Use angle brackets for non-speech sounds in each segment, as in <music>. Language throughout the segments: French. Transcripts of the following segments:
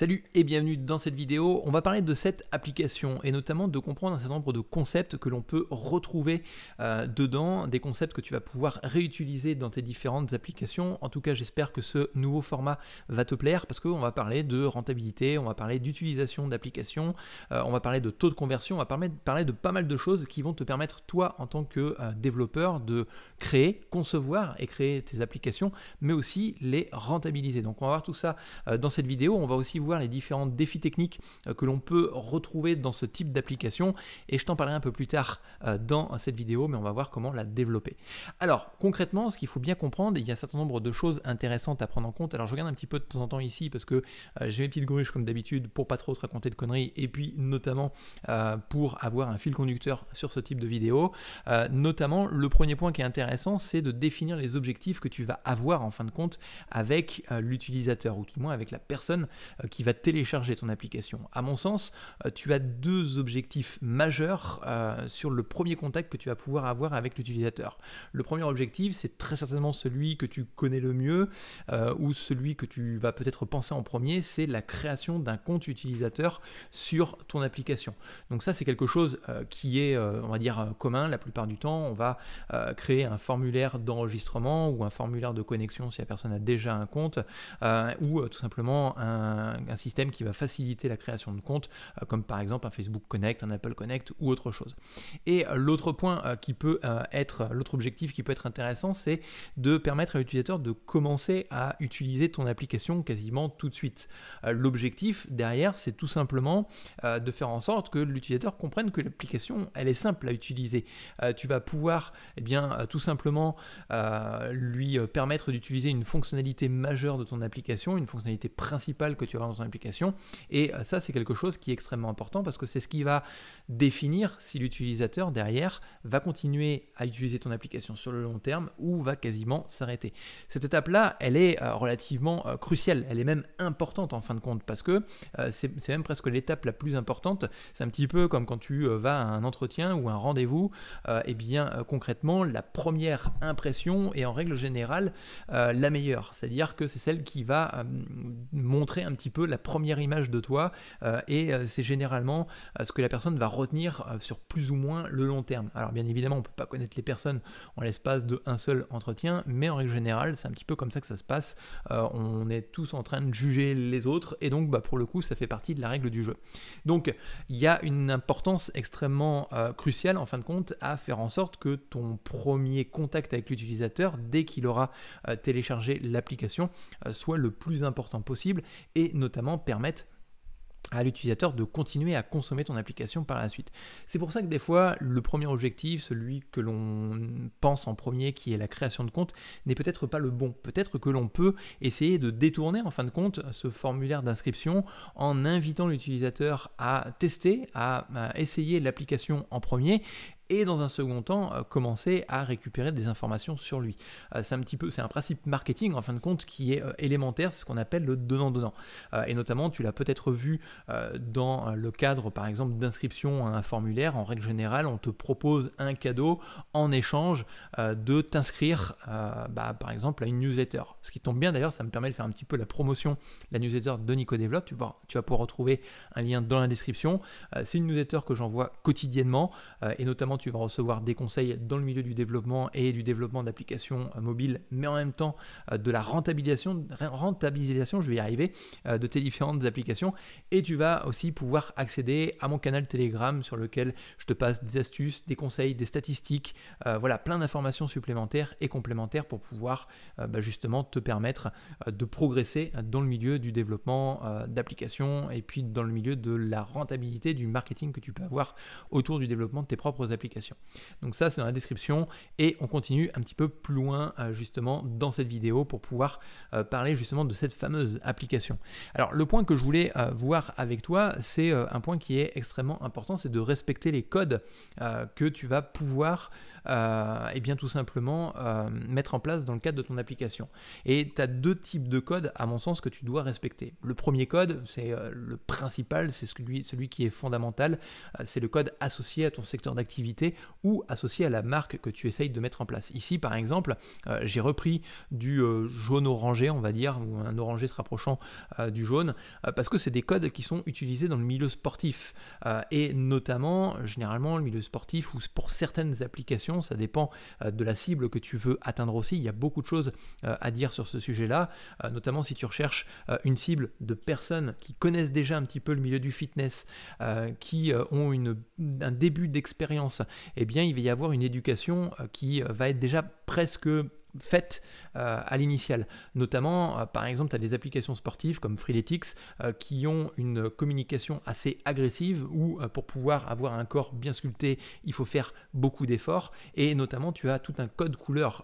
Salut et bienvenue dans cette vidéo. On va parler de cette application et notamment de comprendre un certain nombre de concepts que l'on peut retrouver euh, dedans, des concepts que tu vas pouvoir réutiliser dans tes différentes applications. En tout cas, j'espère que ce nouveau format va te plaire parce qu'on va parler de rentabilité, on va parler d'utilisation d'applications, euh, on va parler de taux de conversion, on va parler, de pas mal de choses qui vont te permettre, toi, en tant que euh, développeur, de créer, concevoir et créer tes applications, mais aussi les rentabiliser. Donc, on va voir tout ça dans cette vidéo. On va aussi voir les différents défis techniques euh, que l'on peut retrouver dans ce type d'application et je t'en parlerai un peu plus tard euh, dans cette vidéo, mais on va voir comment la développer. Alors concrètement, ce qu'il faut bien comprendre, il y a un certain nombre de choses intéressantes à prendre en compte. Alors je regarde un petit peu de temps en temps ici parce que euh, j'ai mes petites gruches comme d'habitude pour pas trop te raconter de conneries et puis notamment pour avoir un fil conducteur sur ce type de vidéo. notamment, le premier point qui est intéressant, c'est de définir les objectifs que tu vas avoir en fin de compte avec l'utilisateur ou tout du moins avec la personne qui va télécharger ton application. À mon sens, euh, tu as deux objectifs majeurs euh, sur le premier contact que tu vas pouvoir avoir avec l'utilisateur. Le premier objectif, c'est très certainement celui que tu connais le mieux euh, ou celui que tu vas peut-être penser en premier, c'est la création d'un compte utilisateur sur ton application. Donc ça, c'est quelque chose qui est, on va dire, commun la plupart du temps. On va créer un formulaire d'enregistrement ou un formulaire de connexion si la personne a déjà un compte ou tout simplement un un, système qui va faciliter la création de comptes, euh, comme par exemple un Facebook Connect, un Apple Connect ou autre chose. Et euh, l'autre point euh, qui peut être, l'autre objectif qui peut être intéressant, c'est de permettre à l'utilisateur de commencer à utiliser ton application quasiment tout de suite. L'objectif derrière, c'est tout simplement de faire en sorte que l'utilisateur comprenne que l'application, elle est simple à utiliser. Tu vas pouvoir, eh bien, tout simplement lui permettre d'utiliser une fonctionnalité majeure de ton application, une fonctionnalité principale que tu vas application. Et euh, ça, c'est quelque chose qui est extrêmement important parce que c'est ce qui va définir si l'utilisateur derrière va continuer à utiliser ton application sur le long terme ou va quasiment s'arrêter. Cette étape-là, elle est euh, relativement euh, cruciale, elle est même importante en fin de compte parce que c'est même presque l'étape la plus importante. C'est un petit peu comme quand tu vas à un entretien ou un rendez-vous, et eh bien concrètement, la première impression est en règle générale la meilleure, c'est-à-dire que c'est celle qui va montrer un petit peu la première image de toi euh, et euh, c'est généralement euh, ce que la personne va retenir sur plus ou moins le long terme. Alors bien évidemment, on ne peut pas connaître les personnes en l'espace de un seul entretien, mais en règle générale, c'est un petit peu comme ça que ça se passe. on est tous en train de juger les autres et donc bah, pour le coup, ça fait partie de la règle du jeu. Donc il y a une importance extrêmement cruciale en fin de compte à faire en sorte que ton premier contact avec l'utilisateur, dès qu'il aura téléchargé l'application, soit le plus important possible et notamment notamment permettent à l'utilisateur de continuer à consommer ton application par la suite. C'est pour ça que des fois, le premier objectif, celui que l'on pense en premier, qui est la création de compte, n'est peut-être pas le bon. Peut-être que l'on peut essayer de détourner en fin de compte ce formulaire d'inscription en invitant l'utilisateur à tester, à essayer l'application en premier, et dans un second temps euh, commencer à récupérer des informations sur lui. Euh, c'est un petit peu, c'est un principe marketing en fin de compte qui est euh, élémentaire, c'est ce qu'on appelle le donnant-donnant. et notamment, tu l'as peut-être vu dans le cadre par exemple d'inscription à un formulaire, en règle générale, on te propose un cadeau en échange de t'inscrire bah, par exemple à une newsletter. Ce qui tombe bien d'ailleurs, ça me permet de faire un petit peu la promotion, la newsletter de Nico Développe, tu, vas, tu vas pouvoir retrouver un lien dans la description. c'est une newsletter que j'envoie quotidiennement et notamment tu vas recevoir des conseils dans le milieu du développement et du développement d'applications euh, mobiles, mais en même temps euh, de la rentabilisation, rentabilisation, je vais y arriver, euh, de tes différentes applications. Et tu vas aussi pouvoir accéder à mon canal Telegram sur lequel je te passe des astuces, des conseils, des statistiques, voilà, plein d'informations supplémentaires et complémentaires pour pouvoir bah, justement te permettre de progresser dans le milieu du développement d'applications et puis dans le milieu de la rentabilité du marketing que tu peux avoir autour du développement de tes propres applications. Donc ça, c'est dans la description et on continue un petit peu plus loin euh, justement dans cette vidéo pour pouvoir euh, parler justement de cette fameuse application. Alors le point que je voulais euh, voir avec toi, c'est un point qui est extrêmement important, c'est de respecter les codes que tu vas pouvoir et eh bien tout simplement mettre en place dans le cadre de ton application. Et tu as deux types de codes, à mon sens, que tu dois respecter. Le premier code, c'est le principal, c'est celui qui est fondamental, c'est le code associé à ton secteur d'activité ou associé à la marque que tu essayes de mettre en place. Ici, par exemple, euh, j'ai repris du euh, jaune orangé, on va dire, ou un orangé se rapprochant euh, du jaune, parce que c'est des codes qui sont utilisés dans le milieu sportif. et notamment, généralement, le milieu sportif, ou pour certaines applications, ça dépend de la cible que tu veux atteindre aussi. Il y a beaucoup de choses à dire sur ce sujet-là, notamment si tu recherches une cible de personnes qui connaissent déjà un petit peu le milieu du fitness, qui ont une, un début d'expérience et eh bien, il va y avoir une éducation euh, qui euh, va être déjà presque faite euh, à l'initial. Notamment, par exemple, tu as des applications sportives comme Freeletics qui ont une communication assez agressive où pour pouvoir avoir un corps bien sculpté, il faut faire beaucoup d'efforts et notamment tu as tout un code couleur,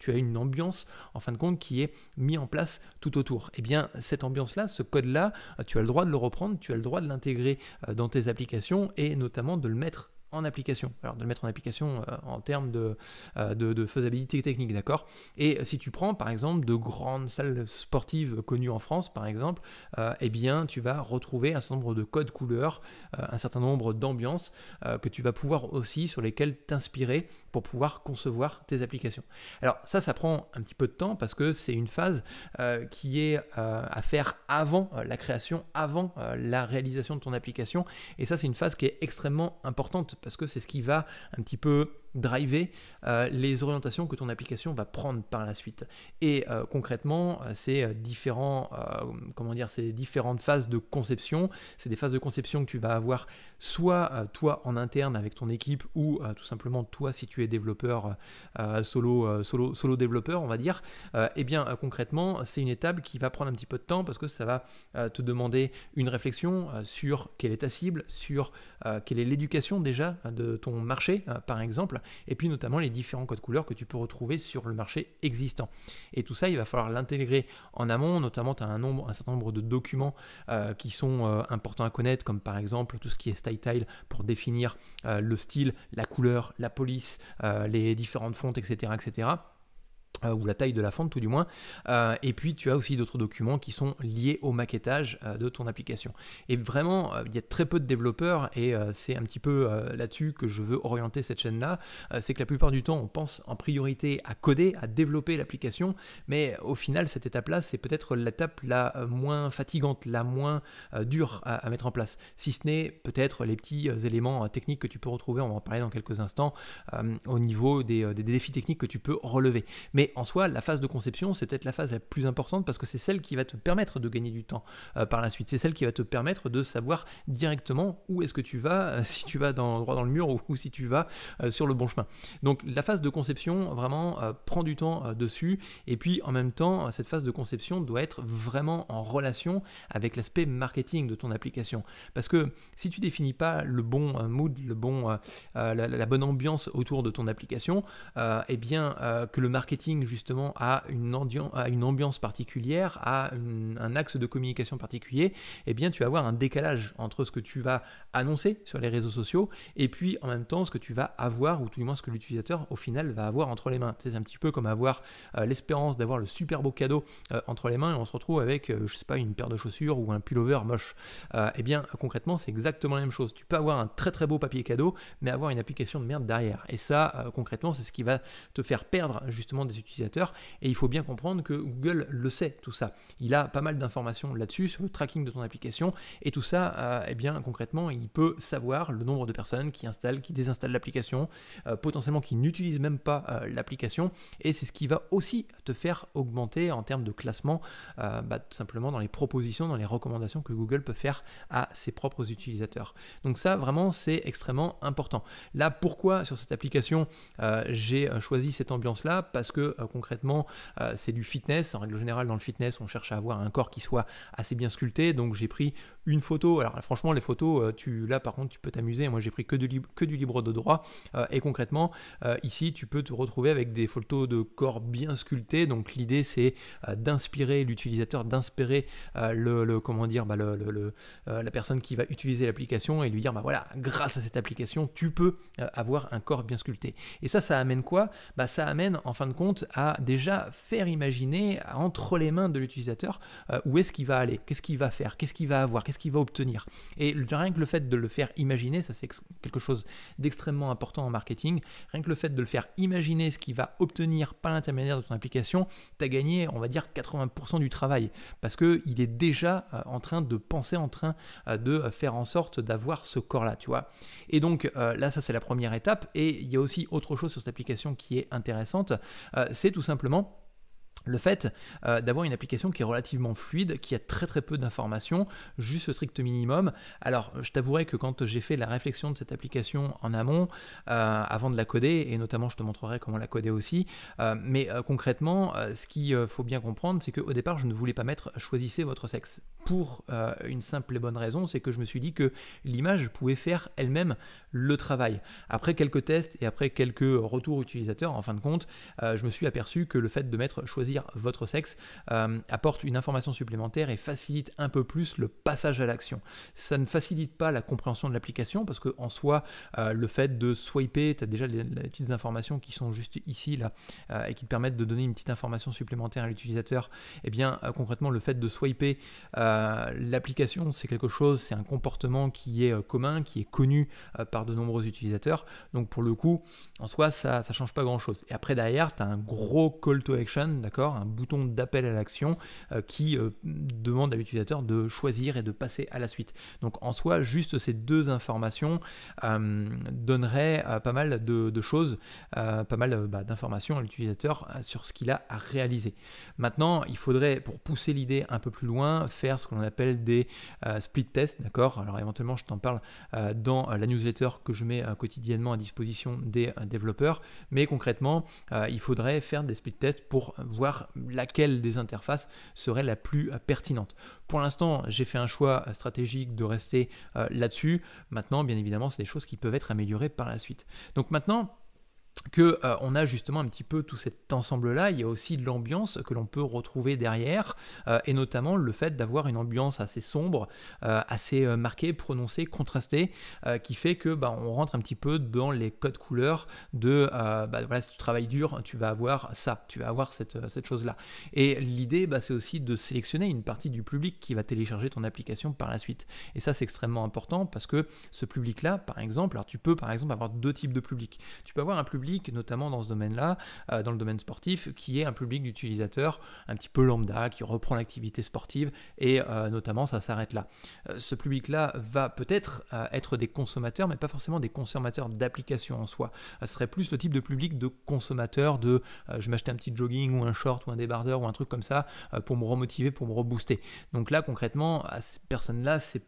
tu as une ambiance en fin de compte qui est mise en place tout autour. Et eh bien cette ambiance-là, ce code-là, tu as le droit de le reprendre, tu as le droit de l'intégrer dans tes applications et notamment de le mettre en application. Alors de le mettre en application euh, en termes euh, de, de, faisabilité technique, d'accord Et si tu prends par exemple de grandes salles sportives connues en France, par exemple, euh, eh bien tu vas retrouver un certain nombre de codes couleurs, un certain nombre d'ambiances que tu vas pouvoir aussi sur lesquelles t'inspirer pour pouvoir concevoir tes applications. Alors ça, ça prend un petit peu de temps parce que c'est une phase qui est à faire avant la création, avant la réalisation de ton application. Et ça, c'est une phase qui est extrêmement importante parce que c'est ce qui va un petit peu driver euh, les orientations que ton application va prendre par la suite. Et euh, concrètement, euh, c'est différents, comment dire, différentes phases de conception, c'est des phases de conception que tu vas avoir soit toi en interne avec ton équipe ou tout simplement toi si tu es développeur solo, solo, solo développeur, on va dire. et eh bien concrètement, c'est une étape qui va prendre un petit peu de temps parce que ça va te demander une réflexion sur quelle est ta cible, sur quelle est l'éducation déjà de ton marché, par exemple et puis notamment les différents codes couleurs que tu peux retrouver sur le marché existant. Et tout ça, il va falloir l'intégrer en amont, notamment tu as un, certain nombre de documents euh, qui sont euh, importants à connaître, comme par exemple tout ce qui est style tile pour définir euh, le style, la couleur, la police, les différentes fontes, etc. etc. Euh, ou la taille de la fente tout du moins. Euh, et puis tu as aussi d'autres documents qui sont liés au maquettage euh, de ton application. Et vraiment, il y a très peu de développeurs et c'est un petit peu là-dessus que je veux orienter cette chaîne-là. c'est que la plupart du temps, on pense en priorité à coder, à développer l'application, mais au final, cette étape-là, c'est peut-être l'étape la moins fatigante, la moins dure à, mettre en place. Si ce n'est peut-être les petits éléments techniques que tu peux retrouver, on va en parler dans quelques instants, au niveau des, des défis techniques que tu peux relever. Mais en soi, la phase de conception, c'est peut-être la phase la plus importante parce que c'est celle qui va te permettre de gagner du temps euh, par la suite. C'est celle qui va te permettre de savoir directement où est-ce que tu vas, euh, si tu vas dans, droit dans le mur ou, si tu vas euh, sur le bon chemin. Donc la phase de conception, vraiment, prend du temps dessus. Et puis en même temps, cette phase de conception doit être vraiment en relation avec l'aspect marketing de ton application. Parce que si tu définis pas le bon mood, le bon, la, bonne ambiance autour de ton application, et eh bien que le marketing justement à une, ambiance, une ambiance particulière, à un axe de communication particulier, eh bien tu vas avoir un décalage entre ce que tu vas annoncer sur les réseaux sociaux et puis en même temps ce que tu vas avoir ou tout du moins ce que l'utilisateur au final va avoir entre les mains. C'est un petit peu comme avoir euh, l'espérance d'avoir le super beau cadeau euh, entre les mains et on se retrouve avec euh, je sais pas une paire de chaussures ou un pullover moche. eh bien concrètement c'est exactement la même chose. Tu peux avoir un très très beau papier cadeau mais avoir une application de merde derrière. Et ça concrètement c'est ce qui va te faire perdre justement des utilisateurs et il faut bien comprendre que Google le sait, tout ça. Il a pas mal d'informations là-dessus, sur le tracking de ton application. Et tout ça, et euh, eh bien, concrètement, il peut savoir le nombre de personnes qui installent, qui désinstallent l'application, euh, potentiellement qui n'utilisent même pas euh, l'application. Et c'est ce qui va aussi te faire augmenter en termes de classement, bah, tout simplement dans les propositions, dans les recommandations que Google peut faire à ses propres utilisateurs. Donc ça, vraiment, c'est extrêmement important. Là, pourquoi sur cette application j'ai choisi cette ambiance-là Parce que euh, concrètement, euh, c'est du fitness. En règle générale, dans le fitness, on cherche à avoir un corps qui soit assez bien sculpté. Donc j'ai pris une photo. Alors franchement, les photos, euh, tu là par contre, tu peux t'amuser. Moi, j'ai pris que, de que, du libre de droit. et concrètement, ici, tu peux te retrouver avec des photos de corps bien sculptés. Donc l'idée, c'est d'inspirer l'utilisateur, d'inspirer le, comment dire, bah, le, la personne qui va utiliser l'application et lui dire, bah voilà, grâce à cette application, tu peux avoir un corps bien sculpté. Et ça, ça amène quoi Bah ça amène en fin de compte à déjà faire imaginer entre les mains de l'utilisateur euh, où est-ce qu'il va aller, qu'est-ce qu'il va faire, qu'est-ce qu'il va avoir, qu'est-ce qu'il va obtenir. Et rien que le fait de le faire imaginer, ça c'est quelque chose d'extrêmement important en marketing, rien que le fait de le faire imaginer ce qu'il va obtenir par l'intermédiaire de son application, tu as gagné, on va dire, 80% du travail parce qu'il est déjà euh, en train de penser, en train euh, de faire en sorte d'avoir ce corps-là, tu vois. Et donc là, ça c'est la première étape. Et il y a aussi autre chose sur cette application qui est intéressante, c'est tout simplement le fait euh, d'avoir une application qui est relativement fluide, qui a très très peu d'informations, juste le strict minimum. Alors je t'avouerai que quand j'ai fait la réflexion de cette application en amont, euh, avant de la coder, et notamment je te montrerai comment la coder aussi, euh, mais concrètement, ce qu'il faut bien comprendre, c'est qu'au départ je ne voulais pas mettre choisissez votre sexe. Pour une simple et bonne raison, c'est que je me suis dit que l'image pouvait faire elle-même le travail. Après quelques tests et après quelques retours utilisateurs, en fin de compte, je me suis aperçu que le fait de mettre choisir votre sexe euh, apporte une information supplémentaire et facilite un peu plus le passage à l'action. Ça ne facilite pas la compréhension de l'application parce que en soi, euh, le fait de swiper, tu as déjà les, petites informations qui sont juste ici là euh, et qui te permettent de donner une petite information supplémentaire à l'utilisateur. Et eh bien concrètement, le fait de swiper l'application, c'est quelque chose, c'est un comportement qui est commun, qui est connu par de nombreux utilisateurs. Donc pour le coup, en soi, ça ne change pas grand chose. Et après derrière, tu as un gros call to action, d'accord un bouton d'appel à l'action euh, qui euh, demande à l'utilisateur de choisir et de passer à la suite. Donc en soi, juste ces deux informations euh, donneraient pas mal de, choses, pas mal bah, d'informations à l'utilisateur sur ce qu'il a à réaliser. Maintenant, il faudrait, pour pousser l'idée un peu plus loin, faire ce qu'on appelle des split tests, d'accord Alors éventuellement, je t'en parle dans la newsletter que je mets quotidiennement à disposition des développeurs, mais concrètement, il faudrait faire des split tests pour voir laquelle des interfaces serait la plus euh, pertinente. Pour l'instant, j'ai fait un choix euh, stratégique de rester euh, là-dessus. Maintenant, bien évidemment, c'est des choses qui peuvent être améliorées par la suite. Donc maintenant, que euh, on a justement un petit peu tout cet ensemble là il y a aussi de l'ambiance que l'on peut retrouver derrière euh, et notamment le fait d'avoir une ambiance assez sombre euh, assez marquée prononcée contrastée qui fait que bah, on rentre un petit peu dans les codes couleurs de bah, voilà si tu travailles dur tu vas avoir ça tu vas avoir cette, chose là et l'idée bah, c'est aussi de sélectionner une partie du public qui va télécharger ton application par la suite et ça c'est extrêmement important parce que ce public là par exemple alors tu peux par exemple avoir deux types de publics tu peux avoir un public notamment dans ce domaine-là, euh, dans le domaine sportif, qui est un public d'utilisateurs un petit peu lambda, qui reprend l'activité sportive, et euh, notamment ça s'arrête là. Euh, ce public-là va peut-être être des consommateurs, mais pas forcément des consommateurs d'applications en soi. Ce serait plus le type de public de consommateurs de je m'achète un petit jogging ou un short ou un débardeur ou un truc comme ça pour me remotiver, pour me rebooster. Donc là, concrètement, à ces personnes-là, c'est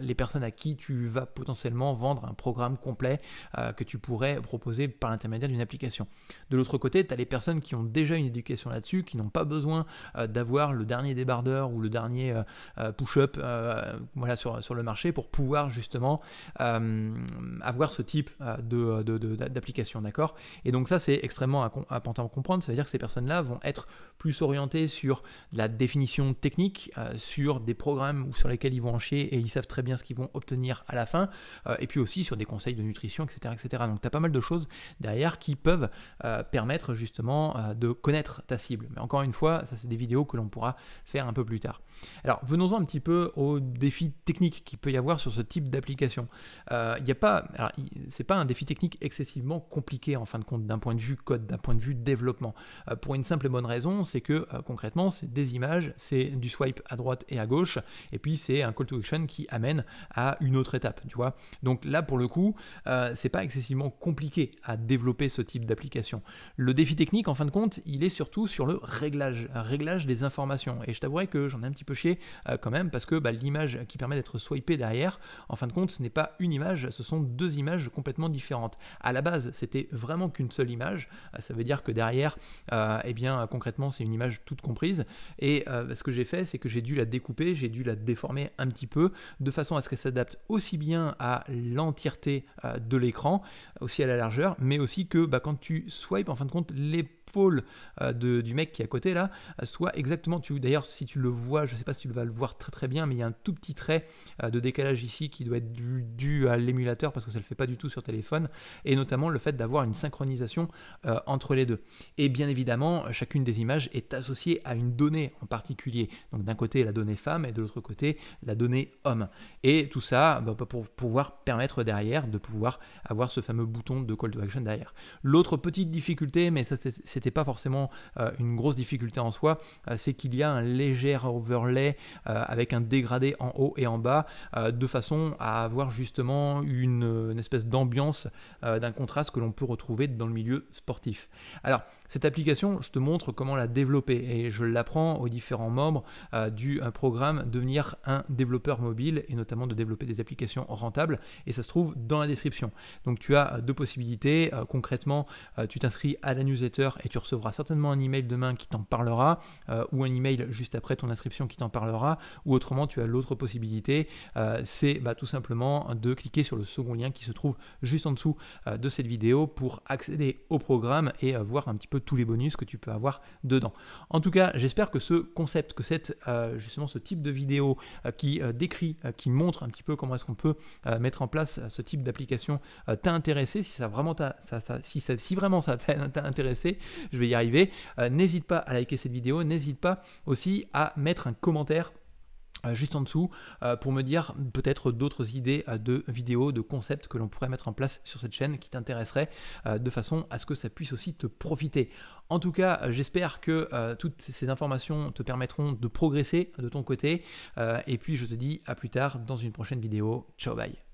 les personnes à qui tu vas potentiellement vendre un programme complet euh, que tu pourrais proposer par l'intermédiaire d'une application. De l'autre côté, tu as les personnes qui ont déjà une éducation là-dessus, qui n'ont pas besoin euh, d'avoir le dernier débardeur ou le dernier euh, push-up voilà, sur, sur, le marché pour pouvoir justement avoir ce type d'application. De, d'accord Et donc ça, c'est extrêmement important à comprendre. Ça veut dire que ces personnes-là vont être plus orientées sur la définition technique, sur des programmes sur lesquels ils vont en et savent très bien ce qu'ils vont obtenir à la fin, euh, et puis aussi sur des conseils de nutrition, etc. etc. Donc tu as pas mal de choses derrière qui peuvent euh, permettre justement euh, de connaître ta cible. Mais encore une fois, ça c'est des vidéos que l'on pourra faire un peu plus tard. Alors venons-en un petit peu au défi technique qu'il peut y avoir sur ce type d'application. Il n'y a pas, alors c'est pas un défi technique excessivement compliqué en fin de compte d'un point de vue code, d'un point de vue développement. pour une simple et bonne raison, c'est que concrètement c'est des images, c'est du swipe à droite et à gauche, et puis c'est un call to action qui amène à une autre étape, tu vois. Donc là, pour le coup, euh, c'est pas excessivement compliqué à développer ce type d'application. Le défi technique, en fin de compte, il est surtout sur le réglage, réglage des informations. Et je t'avouerai que j'en ai un petit peu chier euh, quand même, parce que bah, l'image qui permet d'être swipée derrière, en fin de compte, ce n'est pas une image, ce sont deux images complètement différentes. À la base, c'était vraiment qu'une seule image. Euh, ça veut dire que derrière, et eh bien, concrètement, c'est une image toute comprise. Et ce que j'ai fait, c'est que j'ai dû la découper, j'ai dû la déformer un petit peu de façon à ce qu'elle s'adapte aussi bien à l'entièreté euh, de l'écran, aussi à la largeur, mais aussi que bah, quand tu swipes, en fin de compte, les euh, de, du mec qui est à côté là, euh, soit exactement, tu d'ailleurs si tu le vois, je sais pas si tu vas le voir très très bien, mais il y a un tout petit trait euh, de décalage ici qui doit être dû, à l'émulateur parce que ça ne le fait pas du tout sur téléphone, et notamment le fait d'avoir une synchronisation entre les deux. Et bien évidemment, chacune des images est associée à une donnée en particulier. Donc d'un côté la donnée femme et de l'autre côté la donnée homme. Et tout ça bah, pour pouvoir permettre derrière de pouvoir avoir ce fameux bouton de call to action derrière. L'autre petite difficulté, mais ça c'était pas forcément euh, une grosse difficulté en soi, euh, c'est qu'il y a un léger overlay euh, avec un dégradé en haut et en bas, de façon à avoir justement une, une espèce d'ambiance d'un contraste que l'on peut retrouver dans le milieu sportif. Alors, cette application, je te montre comment la développer et je l'apprends aux différents membres du programme Devenir un développeur mobile et notamment de développer des applications rentables et ça se trouve dans la description. Donc tu as deux possibilités. concrètement, tu t'inscris à la newsletter et tu tu recevras certainement un email demain qui t'en parlera, euh, ou un email juste après ton inscription qui t'en parlera, ou autrement tu as l'autre possibilité, euh, c'est bah, tout simplement de cliquer sur le second lien qui se trouve juste en dessous euh, de cette vidéo pour accéder au programme et voir un petit peu tous les bonus que tu peux avoir dedans. En tout cas, j'espère que ce concept, que cette, justement ce type de vidéo qui décrit, qui montre un petit peu comment est-ce qu'on peut mettre en place ce type d'application t'a intéressé, si vraiment si vraiment ça t'a <laughs> intéressé, <laughs> je vais y arriver. Euh, n'hésite pas à liker cette vidéo, n'hésite pas aussi à mettre un commentaire euh, juste en dessous euh, pour me dire peut-être d'autres idées de vidéos, de concepts que l'on pourrait mettre en place sur cette chaîne qui t'intéresserait de façon à ce que ça puisse aussi te profiter. En tout cas, j'espère que toutes ces informations te permettront de progresser de ton côté et puis je te dis à plus tard dans une prochaine vidéo. Ciao bye